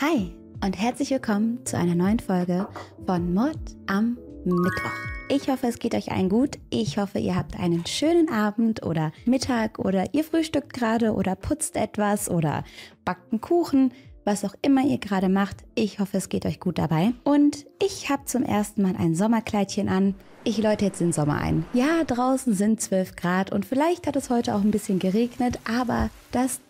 Hi und herzlich willkommen zu einer neuen Folge von Mord am Mittwoch. Ich hoffe, es geht euch allen gut. Ich hoffe, ihr habt einen schönen Abend oder Mittag oder ihr frühstückt gerade oder putzt etwas oder backt einen Kuchen, was auch immer ihr gerade macht. Ich hoffe, es geht euch gut dabei. Und ich habe zum ersten Mal ein Sommerkleidchen an. Ich läute jetzt den Sommer ein. Ja, draußen sind 12 Grad und vielleicht hat es heute auch ein bisschen geregnet, aber das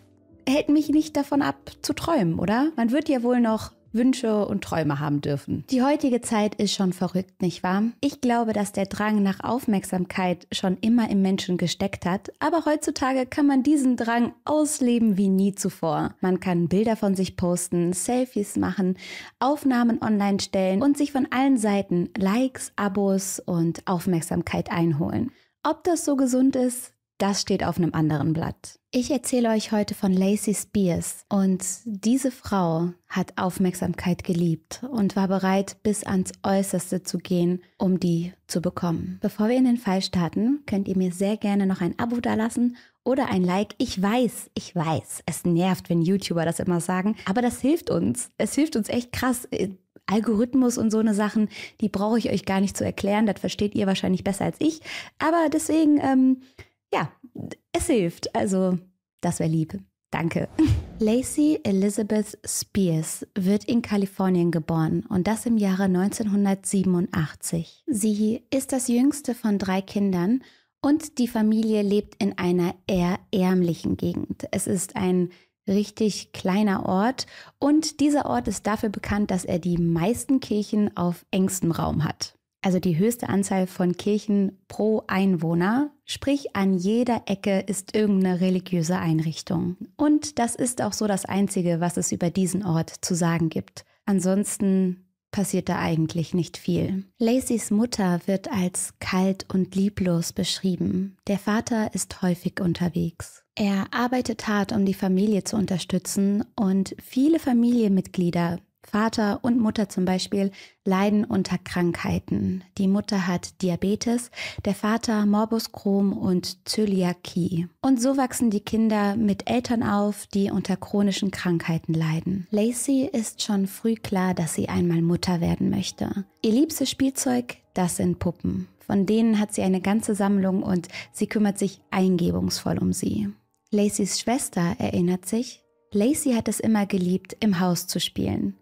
hält mich nicht davon ab, zu träumen, oder? Man wird ja wohl noch Wünsche und Träume haben dürfen. Die heutige Zeit ist schon verrückt, nicht wahr? Ich glaube, dass der Drang nach Aufmerksamkeit schon immer im Menschen gesteckt hat, aber heutzutage kann man diesen Drang ausleben wie nie zuvor. Man kann Bilder von sich posten, Selfies machen, Aufnahmen online stellen und sich von allen Seiten Likes, Abos und Aufmerksamkeit einholen. Ob das so gesund ist, das steht auf einem anderen Blatt. Ich erzähle euch heute von Lacey Spears und diese Frau hat Aufmerksamkeit geliebt und war bereit, bis ans Äußerste zu gehen, um die zu bekommen. Bevor wir in den Fall starten, könnt ihr mir sehr gerne noch ein Abo dalassen oder ein Like. Ich weiß, ich weiß, es nervt, wenn YouTuber das immer sagen, aber das hilft uns. Es hilft uns echt krass. Äh, Algorithmus und so eine Sachen, die brauche ich euch gar nicht zu erklären. Das versteht ihr wahrscheinlich besser als ich. Aber deswegen ähm, ja, es hilft. Also, das wäre lieb. Danke. Lacey Elizabeth Spears wird in Kalifornien geboren und das im Jahre 1987. Sie ist das jüngste von drei Kindern und die Familie lebt in einer eher ärmlichen Gegend. Es ist ein richtig kleiner Ort und dieser Ort ist dafür bekannt, dass er die meisten Kirchen auf engstem Raum hat also die höchste Anzahl von Kirchen pro Einwohner. Sprich, an jeder Ecke ist irgendeine religiöse Einrichtung. Und das ist auch so das Einzige, was es über diesen Ort zu sagen gibt. Ansonsten passiert da eigentlich nicht viel. Lacys Mutter wird als kalt und lieblos beschrieben. Der Vater ist häufig unterwegs. Er arbeitet hart, um die Familie zu unterstützen und viele Familienmitglieder Vater und Mutter zum Beispiel leiden unter Krankheiten. Die Mutter hat Diabetes, der Vater Morbus Crohn und Zöliakie. Und so wachsen die Kinder mit Eltern auf, die unter chronischen Krankheiten leiden. Lacey ist schon früh klar, dass sie einmal Mutter werden möchte. Ihr liebstes Spielzeug, das sind Puppen. Von denen hat sie eine ganze Sammlung und sie kümmert sich eingebungsvoll um sie. Lacey's Schwester erinnert sich, Lacey hat es immer geliebt, im Haus zu spielen.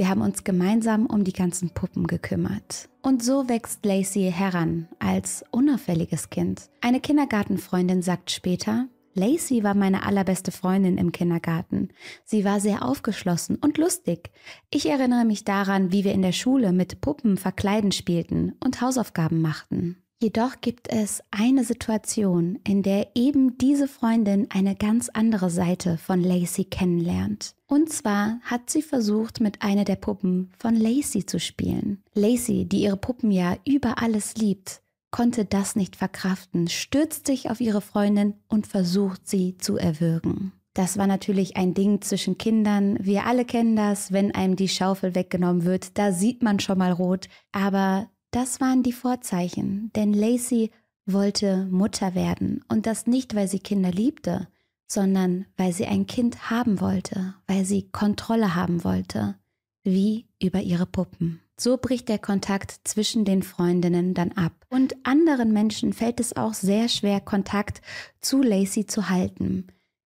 Wir haben uns gemeinsam um die ganzen Puppen gekümmert. Und so wächst Lacey heran als unauffälliges Kind. Eine Kindergartenfreundin sagt später, Lacey war meine allerbeste Freundin im Kindergarten. Sie war sehr aufgeschlossen und lustig. Ich erinnere mich daran, wie wir in der Schule mit Puppen verkleiden spielten und Hausaufgaben machten. Jedoch gibt es eine Situation, in der eben diese Freundin eine ganz andere Seite von Lacey kennenlernt. Und zwar hat sie versucht, mit einer der Puppen von Lacey zu spielen. Lacey, die ihre Puppen ja über alles liebt, konnte das nicht verkraften, stürzt sich auf ihre Freundin und versucht sie zu erwürgen. Das war natürlich ein Ding zwischen Kindern. Wir alle kennen das, wenn einem die Schaufel weggenommen wird, da sieht man schon mal rot. Aber das waren die Vorzeichen, denn Lacey wollte Mutter werden und das nicht, weil sie Kinder liebte, sondern weil sie ein Kind haben wollte, weil sie Kontrolle haben wollte, wie über ihre Puppen. So bricht der Kontakt zwischen den Freundinnen dann ab. Und anderen Menschen fällt es auch sehr schwer, Kontakt zu Lacey zu halten.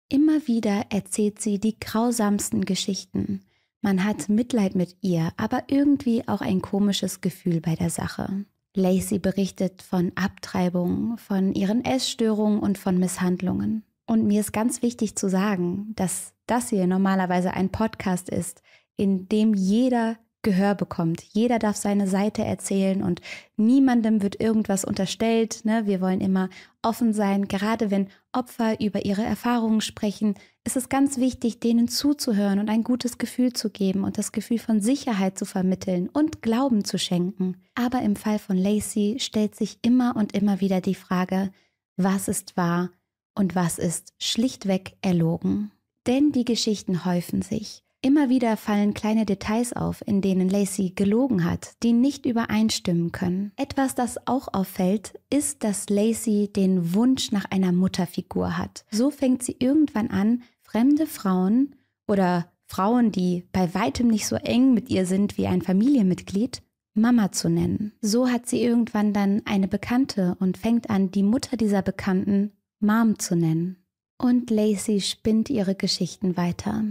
Immer wieder erzählt sie die grausamsten Geschichten. Man hat Mitleid mit ihr, aber irgendwie auch ein komisches Gefühl bei der Sache. Lacey berichtet von Abtreibungen, von ihren Essstörungen und von Misshandlungen. Und mir ist ganz wichtig zu sagen, dass das hier normalerweise ein Podcast ist, in dem jeder Gehör bekommt. Jeder darf seine Seite erzählen und niemandem wird irgendwas unterstellt. Ne? Wir wollen immer offen sein. Gerade wenn Opfer über ihre Erfahrungen sprechen, ist es ganz wichtig, denen zuzuhören und ein gutes Gefühl zu geben und das Gefühl von Sicherheit zu vermitteln und Glauben zu schenken. Aber im Fall von Lacey stellt sich immer und immer wieder die Frage, was ist wahr und was ist schlichtweg erlogen. Denn die Geschichten häufen sich. Immer wieder fallen kleine Details auf, in denen Lacey gelogen hat, die nicht übereinstimmen können. Etwas, das auch auffällt, ist, dass Lacey den Wunsch nach einer Mutterfigur hat. So fängt sie irgendwann an, fremde Frauen oder Frauen, die bei weitem nicht so eng mit ihr sind wie ein Familienmitglied, Mama zu nennen. So hat sie irgendwann dann eine Bekannte und fängt an, die Mutter dieser Bekannten Mom zu nennen. Und Lacey spinnt ihre Geschichten weiter.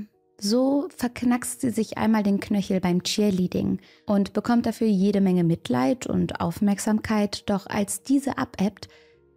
So verknackst sie sich einmal den Knöchel beim Cheerleading und bekommt dafür jede Menge Mitleid und Aufmerksamkeit, doch als diese abebbt,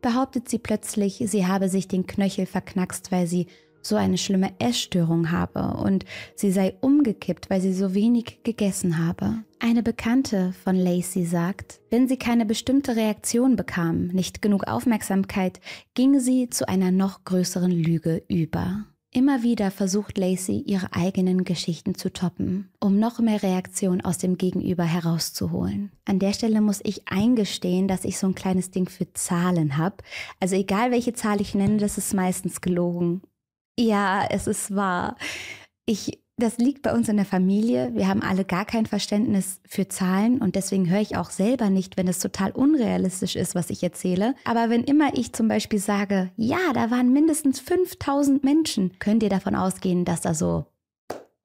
behauptet sie plötzlich, sie habe sich den Knöchel verknackst, weil sie so eine schlimme Essstörung habe und sie sei umgekippt, weil sie so wenig gegessen habe. Eine Bekannte von Lacey sagt, wenn sie keine bestimmte Reaktion bekam, nicht genug Aufmerksamkeit, ging sie zu einer noch größeren Lüge über. Immer wieder versucht Lacey, ihre eigenen Geschichten zu toppen, um noch mehr Reaktion aus dem Gegenüber herauszuholen. An der Stelle muss ich eingestehen, dass ich so ein kleines Ding für Zahlen habe. Also egal, welche Zahl ich nenne, das ist meistens gelogen. Ja, es ist wahr. Ich das liegt bei uns in der Familie. Wir haben alle gar kein Verständnis für Zahlen und deswegen höre ich auch selber nicht, wenn es total unrealistisch ist, was ich erzähle. Aber wenn immer ich zum Beispiel sage, ja, da waren mindestens 5000 Menschen, könnt ihr davon ausgehen, dass da so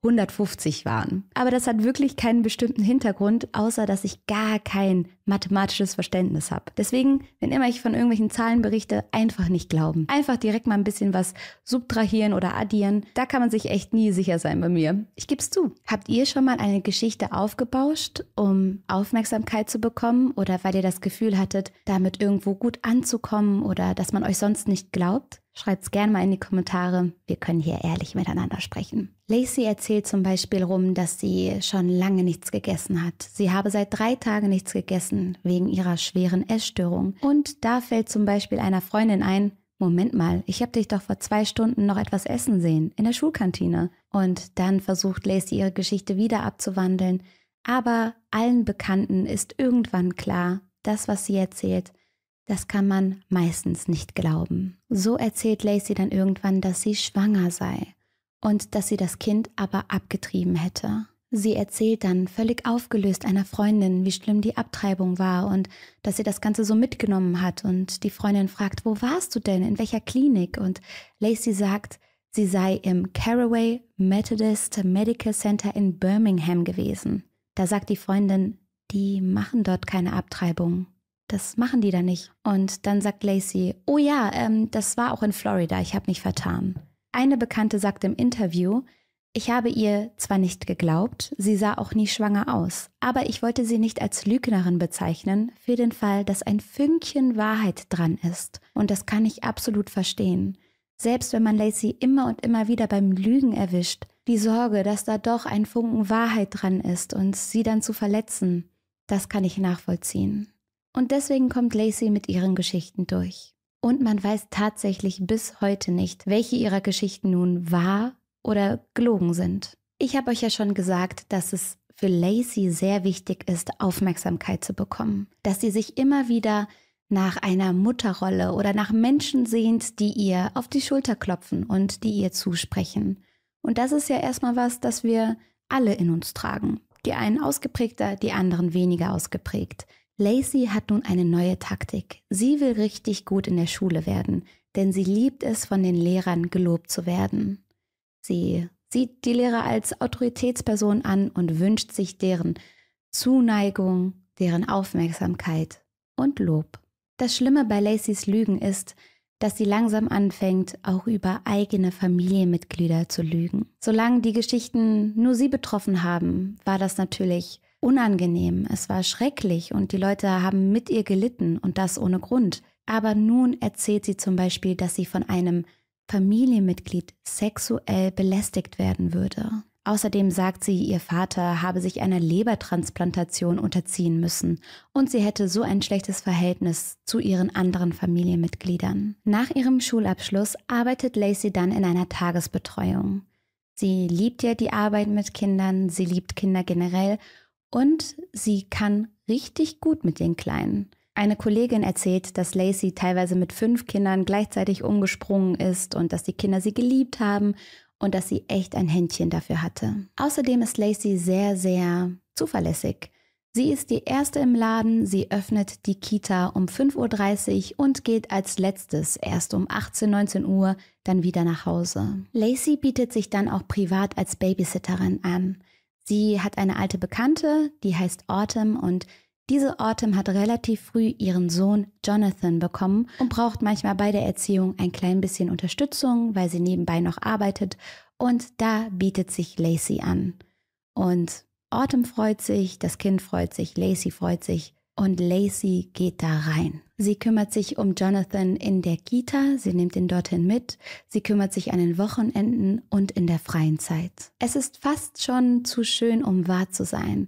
150 waren. Aber das hat wirklich keinen bestimmten Hintergrund, außer dass ich gar kein mathematisches Verständnis habe. Deswegen, wenn immer ich von irgendwelchen Zahlen berichte, einfach nicht glauben. Einfach direkt mal ein bisschen was subtrahieren oder addieren. Da kann man sich echt nie sicher sein bei mir. Ich gebe es zu. Habt ihr schon mal eine Geschichte aufgebauscht, um Aufmerksamkeit zu bekommen oder weil ihr das Gefühl hattet, damit irgendwo gut anzukommen oder dass man euch sonst nicht glaubt? Schreibt es gerne mal in die Kommentare. Wir können hier ehrlich miteinander sprechen. Lacey erzählt zum Beispiel rum, dass sie schon lange nichts gegessen hat. Sie habe seit drei Tagen nichts gegessen Patienten wegen ihrer schweren Essstörung. Und da fällt zum Beispiel einer Freundin ein, Moment mal, ich habe dich doch vor zwei Stunden noch etwas essen sehen, in der Schulkantine. Und dann versucht Lacey ihre Geschichte wieder abzuwandeln. Aber allen Bekannten ist irgendwann klar, das, was sie erzählt, das kann man meistens nicht glauben. So erzählt Lacey dann irgendwann, dass sie schwanger sei und dass sie das Kind aber abgetrieben hätte. Sie erzählt dann völlig aufgelöst einer Freundin, wie schlimm die Abtreibung war und dass sie das Ganze so mitgenommen hat. Und die Freundin fragt, wo warst du denn? In welcher Klinik? Und Lacey sagt, sie sei im Caraway Methodist Medical Center in Birmingham gewesen. Da sagt die Freundin, die machen dort keine Abtreibung. Das machen die da nicht. Und dann sagt Lacey, oh ja, ähm, das war auch in Florida, ich habe mich vertan. Eine Bekannte sagt im Interview, ich habe ihr zwar nicht geglaubt, sie sah auch nie schwanger aus, aber ich wollte sie nicht als Lügnerin bezeichnen, für den Fall, dass ein Fünkchen Wahrheit dran ist. Und das kann ich absolut verstehen. Selbst wenn man Lacey immer und immer wieder beim Lügen erwischt, die Sorge, dass da doch ein Funken Wahrheit dran ist und sie dann zu verletzen, das kann ich nachvollziehen. Und deswegen kommt Lacey mit ihren Geschichten durch. Und man weiß tatsächlich bis heute nicht, welche ihrer Geschichten nun wahr oder gelogen sind. Ich habe euch ja schon gesagt, dass es für Lacey sehr wichtig ist, Aufmerksamkeit zu bekommen, dass sie sich immer wieder nach einer Mutterrolle oder nach Menschen sehnt, die ihr auf die Schulter klopfen und die ihr zusprechen. Und das ist ja erstmal was, das wir alle in uns tragen. Die einen ausgeprägter, die anderen weniger ausgeprägt. Lacey hat nun eine neue Taktik. Sie will richtig gut in der Schule werden, denn sie liebt es, von den Lehrern gelobt zu werden. Sie sieht die Lehrer als Autoritätsperson an und wünscht sich deren Zuneigung, deren Aufmerksamkeit und Lob. Das Schlimme bei Lacey's Lügen ist, dass sie langsam anfängt, auch über eigene Familienmitglieder zu lügen. Solange die Geschichten nur sie betroffen haben, war das natürlich unangenehm, es war schrecklich und die Leute haben mit ihr gelitten und das ohne Grund. Aber nun erzählt sie zum Beispiel, dass sie von einem Familienmitglied sexuell belästigt werden würde. Außerdem sagt sie, ihr Vater habe sich einer Lebertransplantation unterziehen müssen und sie hätte so ein schlechtes Verhältnis zu ihren anderen Familienmitgliedern. Nach ihrem Schulabschluss arbeitet Lacey dann in einer Tagesbetreuung. Sie liebt ja die Arbeit mit Kindern, sie liebt Kinder generell und sie kann richtig gut mit den Kleinen. Eine Kollegin erzählt, dass Lacey teilweise mit fünf Kindern gleichzeitig umgesprungen ist und dass die Kinder sie geliebt haben und dass sie echt ein Händchen dafür hatte. Außerdem ist Lacey sehr, sehr zuverlässig. Sie ist die erste im Laden, sie öffnet die Kita um 5.30 Uhr und geht als letztes erst um 18, 19 Uhr dann wieder nach Hause. Lacey bietet sich dann auch privat als Babysitterin an. Sie hat eine alte Bekannte, die heißt Autumn und diese Autumn hat relativ früh ihren Sohn Jonathan bekommen und braucht manchmal bei der Erziehung ein klein bisschen Unterstützung, weil sie nebenbei noch arbeitet. Und da bietet sich Lacey an. Und Autumn freut sich, das Kind freut sich, Lacey freut sich und Lacey geht da rein. Sie kümmert sich um Jonathan in der Kita, sie nimmt ihn dorthin mit, sie kümmert sich an den Wochenenden und in der freien Zeit. Es ist fast schon zu schön, um wahr zu sein.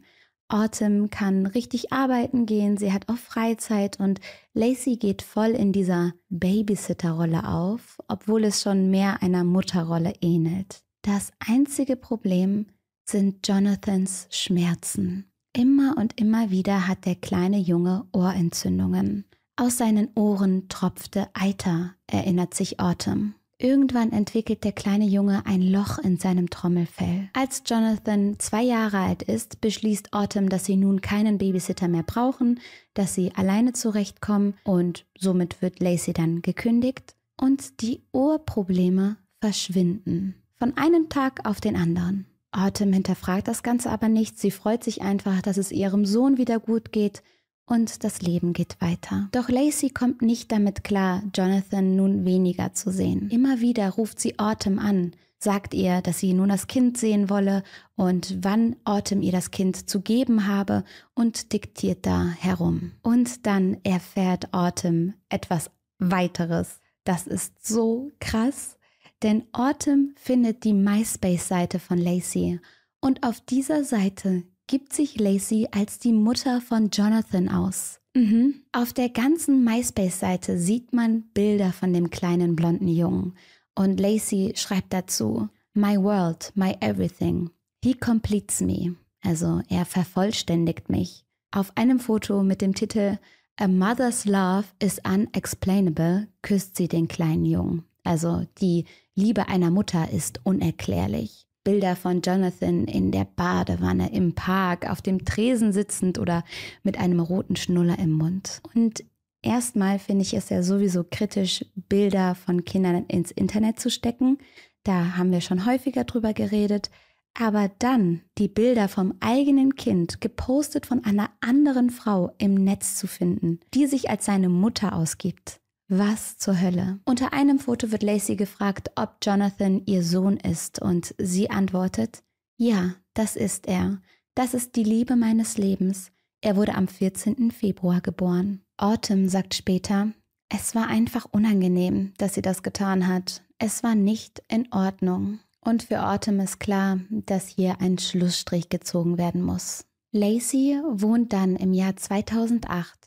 Autumn kann richtig arbeiten gehen, sie hat auch Freizeit und Lacey geht voll in dieser Babysitter-Rolle auf, obwohl es schon mehr einer Mutterrolle ähnelt. Das einzige Problem sind Jonathans Schmerzen. Immer und immer wieder hat der kleine Junge Ohrentzündungen. Aus seinen Ohren tropfte Eiter, erinnert sich Autumn. Irgendwann entwickelt der kleine Junge ein Loch in seinem Trommelfell. Als Jonathan zwei Jahre alt ist, beschließt Autumn, dass sie nun keinen Babysitter mehr brauchen, dass sie alleine zurechtkommen und somit wird Lacey dann gekündigt und die Ohrprobleme verschwinden. Von einem Tag auf den anderen. Autumn hinterfragt das Ganze aber nicht, sie freut sich einfach, dass es ihrem Sohn wieder gut geht und das Leben geht weiter. Doch Lacey kommt nicht damit klar, Jonathan nun weniger zu sehen. Immer wieder ruft sie Autumn an, sagt ihr, dass sie nun das Kind sehen wolle und wann Autumn ihr das Kind zu geben habe und diktiert da herum. Und dann erfährt Autumn etwas weiteres. Das ist so krass, denn Autumn findet die MySpace-Seite von Lacey und auf dieser Seite gibt sich Lacey als die Mutter von Jonathan aus. Mhm. Auf der ganzen MySpace-Seite sieht man Bilder von dem kleinen blonden Jungen. Und Lacey schreibt dazu, My world, my everything. He completes me. Also er vervollständigt mich. Auf einem Foto mit dem Titel A Mother's Love is Unexplainable küsst sie den kleinen Jungen. Also die Liebe einer Mutter ist unerklärlich. Bilder von Jonathan in der Badewanne, im Park, auf dem Tresen sitzend oder mit einem roten Schnuller im Mund. Und erstmal finde ich es ja sowieso kritisch, Bilder von Kindern ins Internet zu stecken. Da haben wir schon häufiger drüber geredet. Aber dann die Bilder vom eigenen Kind, gepostet von einer anderen Frau im Netz zu finden, die sich als seine Mutter ausgibt. Was zur Hölle? Unter einem Foto wird Lacey gefragt, ob Jonathan ihr Sohn ist und sie antwortet, ja, das ist er. Das ist die Liebe meines Lebens. Er wurde am 14. Februar geboren. Autumn sagt später, es war einfach unangenehm, dass sie das getan hat. Es war nicht in Ordnung. Und für Autumn ist klar, dass hier ein Schlussstrich gezogen werden muss. Lacey wohnt dann im Jahr 2008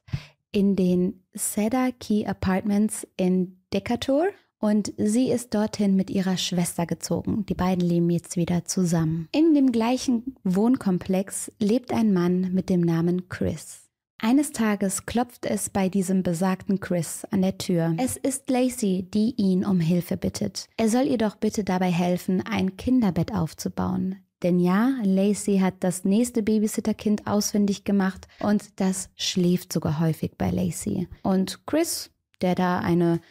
in den Cedar Key Apartments in Decatur und sie ist dorthin mit ihrer Schwester gezogen. Die beiden leben jetzt wieder zusammen. In dem gleichen Wohnkomplex lebt ein Mann mit dem Namen Chris. Eines Tages klopft es bei diesem besagten Chris an der Tür. Es ist Lacey, die ihn um Hilfe bittet. Er soll ihr doch bitte dabei helfen, ein Kinderbett aufzubauen. Denn ja, Lacey hat das nächste Babysitterkind ausfindig gemacht und das schläft sogar häufig bei Lacey. Und Chris, der da eine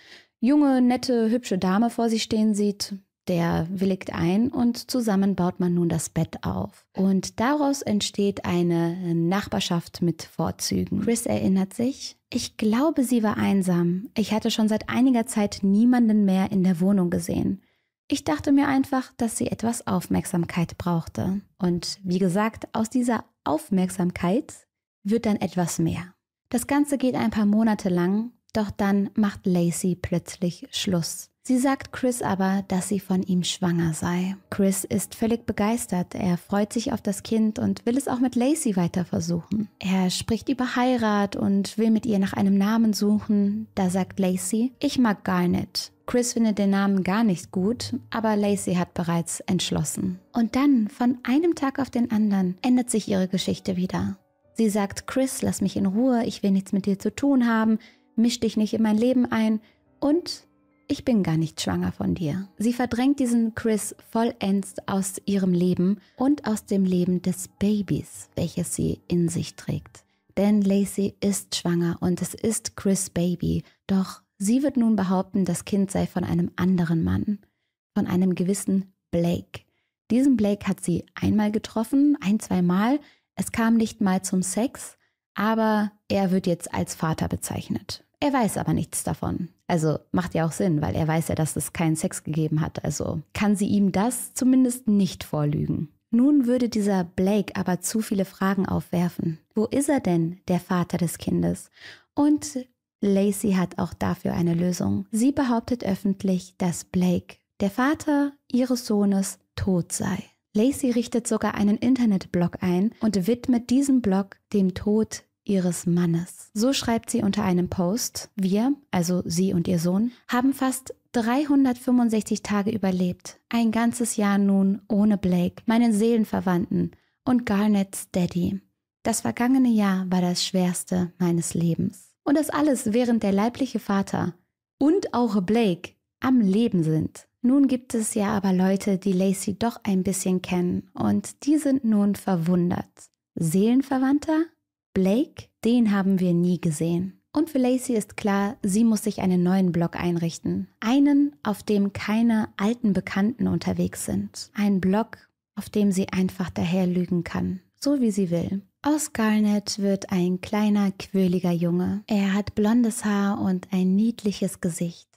junge, nette, hübsche Dame vor sich stehen sieht, der willigt ein und zusammen baut man nun das Bett auf. Und daraus entsteht eine Nachbarschaft mit Vorzügen. Chris erinnert sich, ich glaube, sie war einsam. Ich hatte schon seit einiger Zeit niemanden mehr in der Wohnung gesehen. Ich dachte mir einfach, dass sie etwas Aufmerksamkeit brauchte. Und wie gesagt, aus dieser Aufmerksamkeit wird dann etwas mehr. Das Ganze geht ein paar Monate lang, doch dann macht Lacey plötzlich Schluss. Sie sagt Chris aber, dass sie von ihm schwanger sei. Chris ist völlig begeistert, er freut sich auf das Kind und will es auch mit Lacey weiter versuchen. Er spricht über Heirat und will mit ihr nach einem Namen suchen. Da sagt Lacey, ich mag Garnet. Chris findet den Namen gar nicht gut, aber Lacey hat bereits entschlossen. Und dann, von einem Tag auf den anderen, ändert sich ihre Geschichte wieder. Sie sagt, Chris, lass mich in Ruhe, ich will nichts mit dir zu tun haben, misch dich nicht in mein Leben ein und ich bin gar nicht schwanger von dir. Sie verdrängt diesen Chris vollends aus ihrem Leben und aus dem Leben des Babys, welches sie in sich trägt. Denn Lacey ist schwanger und es ist Chris Baby. Doch Sie wird nun behaupten, das Kind sei von einem anderen Mann, von einem gewissen Blake. Diesen Blake hat sie einmal getroffen, ein, zweimal. Es kam nicht mal zum Sex, aber er wird jetzt als Vater bezeichnet. Er weiß aber nichts davon. Also macht ja auch Sinn, weil er weiß ja, dass es keinen Sex gegeben hat. Also kann sie ihm das zumindest nicht vorlügen. Nun würde dieser Blake aber zu viele Fragen aufwerfen. Wo ist er denn, der Vater des Kindes? Und Lacey hat auch dafür eine Lösung. Sie behauptet öffentlich, dass Blake, der Vater ihres Sohnes, tot sei. Lacey richtet sogar einen Internetblog ein und widmet diesen Blog dem Tod ihres Mannes. So schreibt sie unter einem Post, wir, also sie und ihr Sohn, haben fast 365 Tage überlebt, ein ganzes Jahr nun ohne Blake, meinen Seelenverwandten und Garnets Daddy. Das vergangene Jahr war das schwerste meines Lebens. Und das alles, während der leibliche Vater und auch Blake am Leben sind. Nun gibt es ja aber Leute, die Lacey doch ein bisschen kennen und die sind nun verwundert. Seelenverwandter? Blake? Den haben wir nie gesehen. Und für Lacey ist klar, sie muss sich einen neuen Blog einrichten. Einen, auf dem keine alten Bekannten unterwegs sind. Ein Blog, auf dem sie einfach daherlügen kann, so wie sie will. Aus Garnet wird ein kleiner, quirliger Junge. Er hat blondes Haar und ein niedliches Gesicht.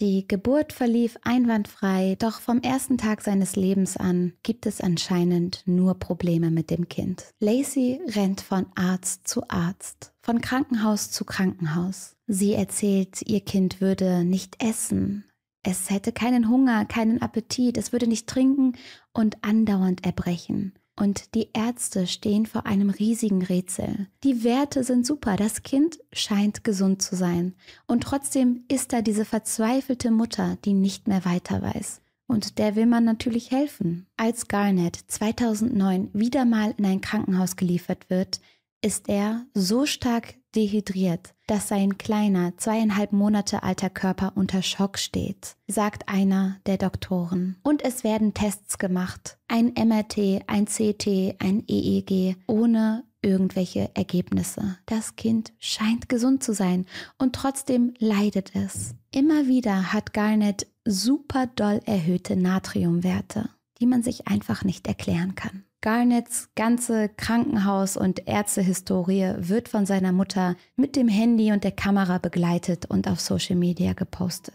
Die Geburt verlief einwandfrei, doch vom ersten Tag seines Lebens an gibt es anscheinend nur Probleme mit dem Kind. Lacey rennt von Arzt zu Arzt, von Krankenhaus zu Krankenhaus. Sie erzählt, ihr Kind würde nicht essen. Es hätte keinen Hunger, keinen Appetit, es würde nicht trinken und andauernd erbrechen. Und die Ärzte stehen vor einem riesigen Rätsel. Die Werte sind super, das Kind scheint gesund zu sein. Und trotzdem ist da diese verzweifelte Mutter, die nicht mehr weiter weiß. Und der will man natürlich helfen. Als Garnett 2009 wieder mal in ein Krankenhaus geliefert wird, ist er so stark dehydriert, dass sein kleiner, zweieinhalb Monate alter Körper unter Schock steht, sagt einer der Doktoren. Und es werden Tests gemacht, ein MRT, ein CT, ein EEG, ohne irgendwelche Ergebnisse. Das Kind scheint gesund zu sein und trotzdem leidet es. Immer wieder hat Garnet super doll erhöhte Natriumwerte, die man sich einfach nicht erklären kann. Garnets ganze Krankenhaus- und Ärztehistorie wird von seiner Mutter mit dem Handy und der Kamera begleitet und auf Social Media gepostet.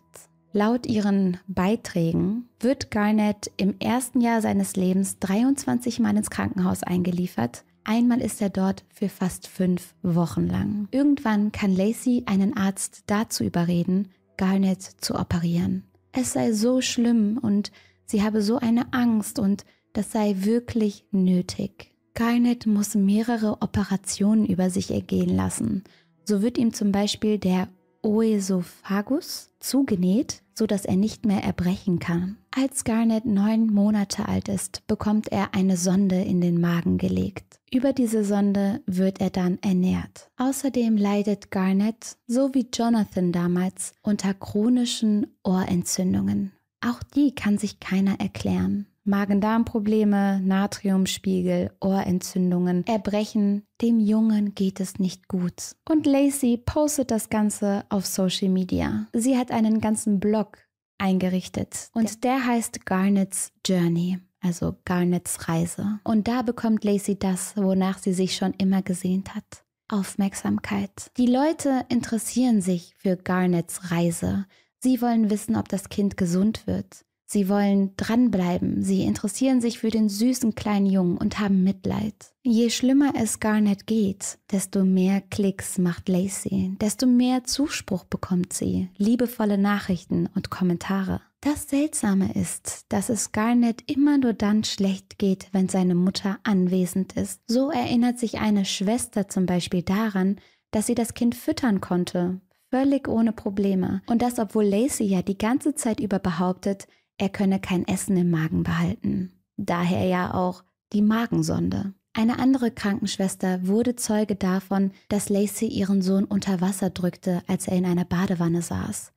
Laut ihren Beiträgen wird Garnett im ersten Jahr seines Lebens 23 Mal ins Krankenhaus eingeliefert. Einmal ist er dort für fast fünf Wochen lang. Irgendwann kann Lacey einen Arzt dazu überreden, Garnett zu operieren. Es sei so schlimm und sie habe so eine Angst und das sei wirklich nötig. Skynet muss mehrere Operationen über sich ergehen lassen. So wird ihm zum Beispiel der Oesophagus zugenäht, sodass er nicht mehr erbrechen kann. Als Garnet neun Monate alt ist, bekommt er eine Sonde in den Magen gelegt. Über diese Sonde wird er dann ernährt. Außerdem leidet Garnet, so wie Jonathan damals, unter chronischen Ohrentzündungen. Auch die kann sich keiner erklären. Magen-Darm-Probleme, Natriumspiegel, Ohrentzündungen, Erbrechen. Dem Jungen geht es nicht gut. Und Lacey postet das Ganze auf Social Media. Sie hat einen ganzen Blog eingerichtet und der heißt Garnets Journey also Garnets Reise. Und da bekommt Lacey das, wonach sie sich schon immer gesehnt hat. Aufmerksamkeit. Die Leute interessieren sich für Garnets Reise. Sie wollen wissen, ob das Kind gesund wird, Sie wollen dranbleiben, sie interessieren sich für den süßen kleinen Jungen und haben Mitleid. Je schlimmer es Garnet geht, desto mehr Klicks macht Lacey, desto mehr Zuspruch bekommt sie, liebevolle Nachrichten und Kommentare. Das Seltsame ist, dass es Garnet immer nur dann schlecht geht, wenn seine Mutter anwesend ist. So erinnert sich eine Schwester zum Beispiel daran, dass sie das Kind füttern konnte, völlig ohne Probleme. Und das, obwohl Lacey ja die ganze Zeit über behauptet, er könne kein Essen im Magen behalten. Daher ja auch die Magensonde. Eine andere Krankenschwester wurde Zeuge davon, dass Lacey ihren Sohn unter Wasser drückte, als er in einer Badewanne saß.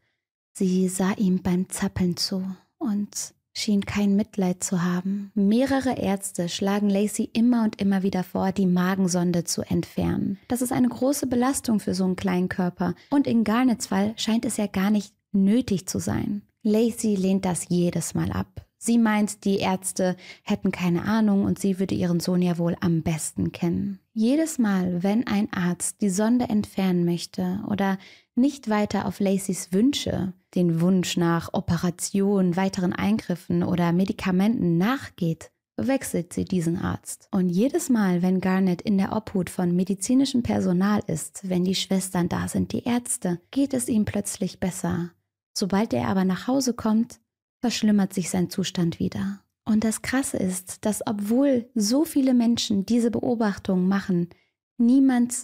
Sie sah ihm beim Zappeln zu und schien kein Mitleid zu haben. Mehrere Ärzte schlagen Lacey immer und immer wieder vor, die Magensonde zu entfernen. Das ist eine große Belastung für so einen kleinen Körper und in Garnets Fall scheint es ja gar nicht nötig zu sein. Lacey lehnt das jedes Mal ab. Sie meint, die Ärzte hätten keine Ahnung und sie würde ihren Sohn ja wohl am besten kennen. Jedes Mal, wenn ein Arzt die Sonde entfernen möchte oder nicht weiter auf Lacey's Wünsche, den Wunsch nach Operationen, weiteren Eingriffen oder Medikamenten nachgeht, wechselt sie diesen Arzt. Und jedes Mal, wenn Garnet in der Obhut von medizinischem Personal ist, wenn die Schwestern da sind, die Ärzte, geht es ihm plötzlich besser. Sobald er aber nach Hause kommt, verschlimmert sich sein Zustand wieder. Und das Krasse ist, dass obwohl so viele Menschen diese Beobachtung machen, niemand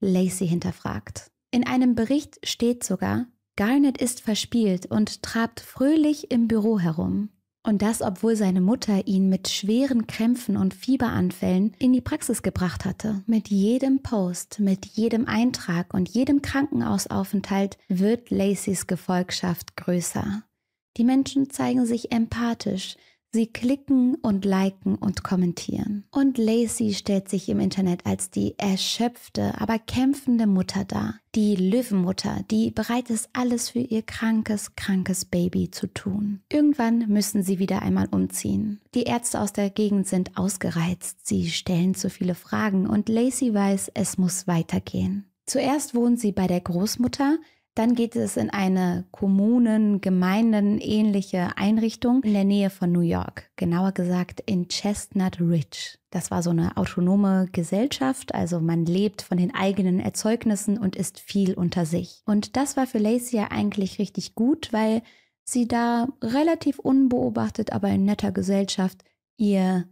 Lacey hinterfragt. In einem Bericht steht sogar, Garnet ist verspielt und trabt fröhlich im Büro herum. Und das, obwohl seine Mutter ihn mit schweren Krämpfen und Fieberanfällen in die Praxis gebracht hatte. Mit jedem Post, mit jedem Eintrag und jedem Krankenhausaufenthalt wird Lacys Gefolgschaft größer. Die Menschen zeigen sich empathisch, Sie klicken und liken und kommentieren. Und Lacey stellt sich im Internet als die erschöpfte, aber kämpfende Mutter dar. Die Löwenmutter, die bereit ist, alles für ihr krankes, krankes Baby zu tun. Irgendwann müssen sie wieder einmal umziehen. Die Ärzte aus der Gegend sind ausgereizt, sie stellen zu viele Fragen und Lacey weiß, es muss weitergehen. Zuerst wohnen sie bei der Großmutter, dann geht es in eine Kommunen-, Gemeinden-ähnliche Einrichtung in der Nähe von New York. Genauer gesagt in Chestnut Ridge. Das war so eine autonome Gesellschaft, also man lebt von den eigenen Erzeugnissen und ist viel unter sich. Und das war für Lacey ja eigentlich richtig gut, weil sie da relativ unbeobachtet, aber in netter Gesellschaft ihr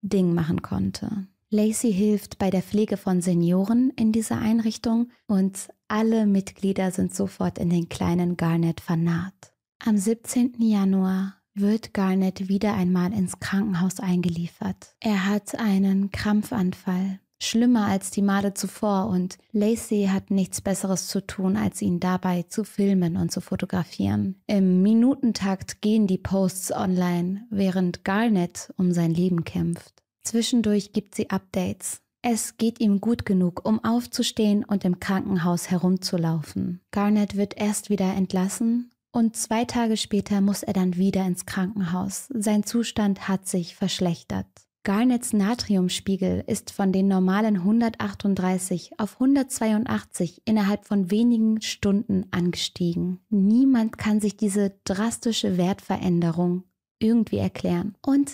Ding machen konnte. Lacey hilft bei der Pflege von Senioren in dieser Einrichtung und alle Mitglieder sind sofort in den kleinen Garnet vernarrt. Am 17. Januar wird Garnet wieder einmal ins Krankenhaus eingeliefert. Er hat einen Krampfanfall, schlimmer als die Male zuvor, und Lacey hat nichts Besseres zu tun, als ihn dabei zu filmen und zu fotografieren. Im Minutentakt gehen die Posts online, während Garnet um sein Leben kämpft. Zwischendurch gibt sie Updates. Es geht ihm gut genug, um aufzustehen und im Krankenhaus herumzulaufen. Garnet wird erst wieder entlassen und zwei Tage später muss er dann wieder ins Krankenhaus. Sein Zustand hat sich verschlechtert. Garnets Natriumspiegel ist von den normalen 138 auf 182 innerhalb von wenigen Stunden angestiegen. Niemand kann sich diese drastische Wertveränderung irgendwie erklären. Und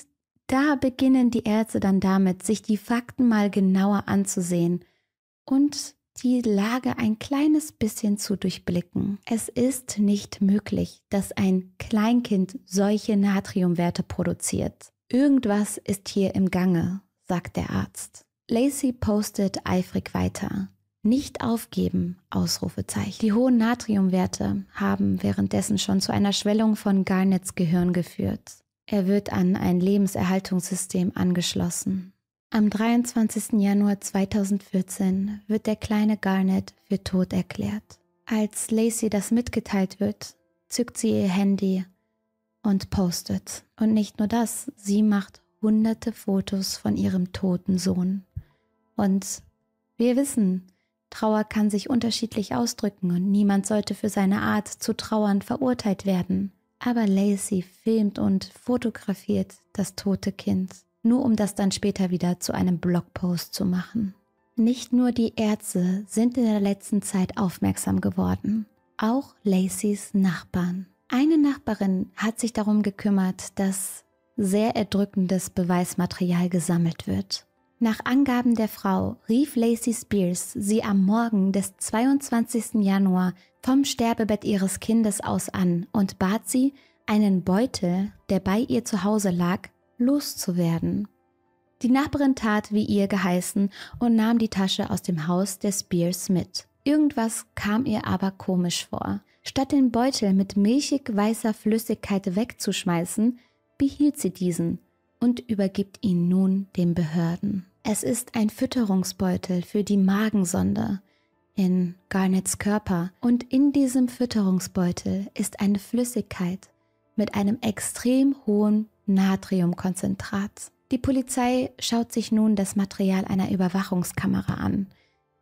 da beginnen die Ärzte dann damit, sich die Fakten mal genauer anzusehen und die Lage ein kleines bisschen zu durchblicken. Es ist nicht möglich, dass ein Kleinkind solche Natriumwerte produziert. Irgendwas ist hier im Gange, sagt der Arzt. Lacey postet eifrig weiter. Nicht aufgeben, Ausrufezeichen. Die hohen Natriumwerte haben währenddessen schon zu einer Schwellung von Garnets Gehirn geführt. Er wird an ein Lebenserhaltungssystem angeschlossen. Am 23. Januar 2014 wird der kleine Garnet für tot erklärt. Als Lacey das mitgeteilt wird, zückt sie ihr Handy und postet. Und nicht nur das, sie macht hunderte Fotos von ihrem toten Sohn. Und wir wissen, Trauer kann sich unterschiedlich ausdrücken und niemand sollte für seine Art zu trauern verurteilt werden. Aber Lacey filmt und fotografiert das tote Kind, nur um das dann später wieder zu einem Blogpost zu machen. Nicht nur die Ärzte sind in der letzten Zeit aufmerksam geworden, auch Lacey's Nachbarn. Eine Nachbarin hat sich darum gekümmert, dass sehr erdrückendes Beweismaterial gesammelt wird. Nach Angaben der Frau rief Lacey Spears sie am Morgen des 22. Januar vom Sterbebett ihres Kindes aus an und bat sie, einen Beutel, der bei ihr zu Hause lag, loszuwerden. Die Nachbarin tat wie ihr geheißen und nahm die Tasche aus dem Haus der Spears mit. Irgendwas kam ihr aber komisch vor. Statt den Beutel mit milchig weißer Flüssigkeit wegzuschmeißen, behielt sie diesen und übergibt ihn nun den Behörden. Es ist ein Fütterungsbeutel für die Magensonde in Garnets Körper und in diesem Fütterungsbeutel ist eine Flüssigkeit mit einem extrem hohen Natriumkonzentrat. Die Polizei schaut sich nun das Material einer Überwachungskamera an.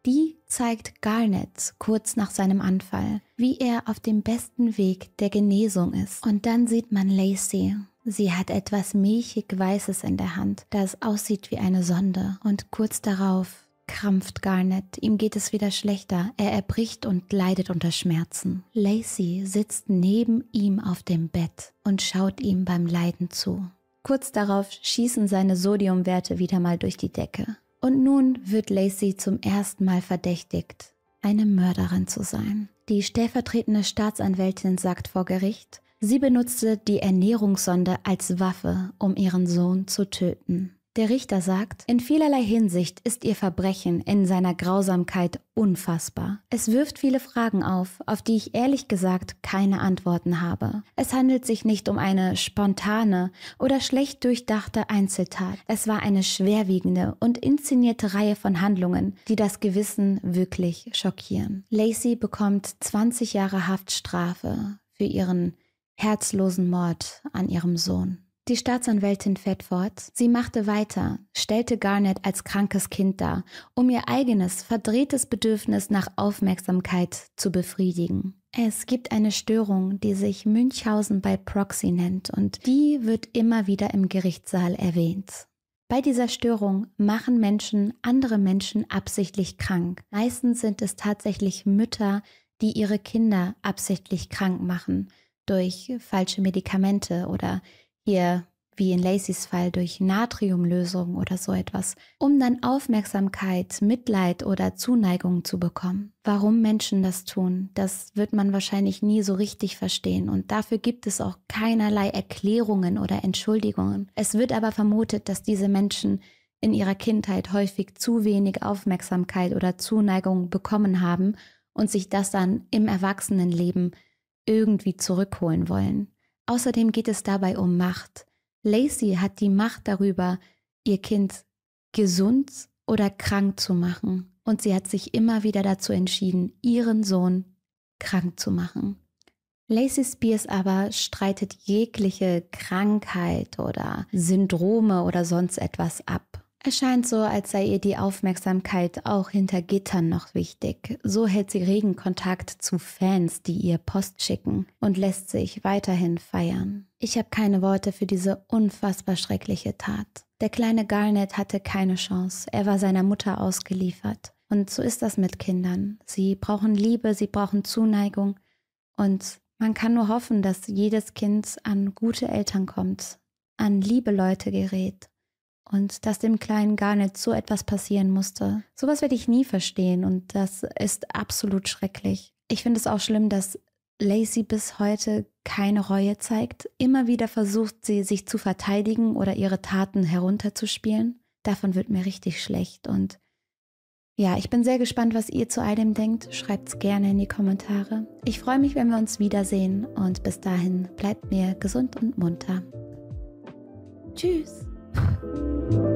Die zeigt Garnett kurz nach seinem Anfall, wie er auf dem besten Weg der Genesung ist. Und dann sieht man Lacey, Sie hat etwas milchig Weißes in der Hand, das aussieht wie eine Sonde, und kurz darauf krampft Garnet, ihm geht es wieder schlechter, er erbricht und leidet unter Schmerzen. Lacey sitzt neben ihm auf dem Bett und schaut ihm beim Leiden zu. Kurz darauf schießen seine Sodiumwerte wieder mal durch die Decke. Und nun wird Lacey zum ersten Mal verdächtigt, eine Mörderin zu sein. Die stellvertretende Staatsanwältin sagt vor Gericht, Sie benutzte die Ernährungssonde als Waffe, um ihren Sohn zu töten. Der Richter sagt, in vielerlei Hinsicht ist ihr Verbrechen in seiner Grausamkeit unfassbar. Es wirft viele Fragen auf, auf die ich ehrlich gesagt keine Antworten habe. Es handelt sich nicht um eine spontane oder schlecht durchdachte Einzeltat. Es war eine schwerwiegende und inszenierte Reihe von Handlungen, die das Gewissen wirklich schockieren. Lacey bekommt 20 Jahre Haftstrafe für ihren herzlosen Mord an ihrem Sohn. Die Staatsanwältin fährt fort. Sie machte weiter, stellte Garnett als krankes Kind dar, um ihr eigenes, verdrehtes Bedürfnis nach Aufmerksamkeit zu befriedigen. Es gibt eine Störung, die sich Münchhausen bei Proxy nennt und die wird immer wieder im Gerichtssaal erwähnt. Bei dieser Störung machen Menschen andere Menschen absichtlich krank. Meistens sind es tatsächlich Mütter, die ihre Kinder absichtlich krank machen, durch falsche Medikamente oder hier wie in Lacey's Fall durch Natriumlösung oder so etwas, um dann Aufmerksamkeit, Mitleid oder Zuneigung zu bekommen. Warum Menschen das tun, das wird man wahrscheinlich nie so richtig verstehen und dafür gibt es auch keinerlei Erklärungen oder Entschuldigungen. Es wird aber vermutet, dass diese Menschen in ihrer Kindheit häufig zu wenig Aufmerksamkeit oder Zuneigung bekommen haben und sich das dann im Erwachsenenleben irgendwie zurückholen wollen. Außerdem geht es dabei um Macht. Lacey hat die Macht darüber, ihr Kind gesund oder krank zu machen. Und sie hat sich immer wieder dazu entschieden, ihren Sohn krank zu machen. Lacey Spears aber streitet jegliche Krankheit oder Syndrome oder sonst etwas ab. Es scheint so, als sei ihr die Aufmerksamkeit auch hinter Gittern noch wichtig. So hält sie regen Kontakt zu Fans, die ihr Post schicken und lässt sich weiterhin feiern. Ich habe keine Worte für diese unfassbar schreckliche Tat. Der kleine Garnet hatte keine Chance. Er war seiner Mutter ausgeliefert. Und so ist das mit Kindern. Sie brauchen Liebe, sie brauchen Zuneigung. Und man kann nur hoffen, dass jedes Kind an gute Eltern kommt, an liebe Leute gerät und dass dem Kleinen gar nicht so etwas passieren musste. Sowas werde ich nie verstehen und das ist absolut schrecklich. Ich finde es auch schlimm, dass Lacey bis heute keine Reue zeigt. Immer wieder versucht sie, sich zu verteidigen oder ihre Taten herunterzuspielen. Davon wird mir richtig schlecht und ja, ich bin sehr gespannt, was ihr zu all dem denkt. Schreibt's gerne in die Kommentare. Ich freue mich, wenn wir uns wiedersehen und bis dahin bleibt mir gesund und munter. Tschüss. Thank you.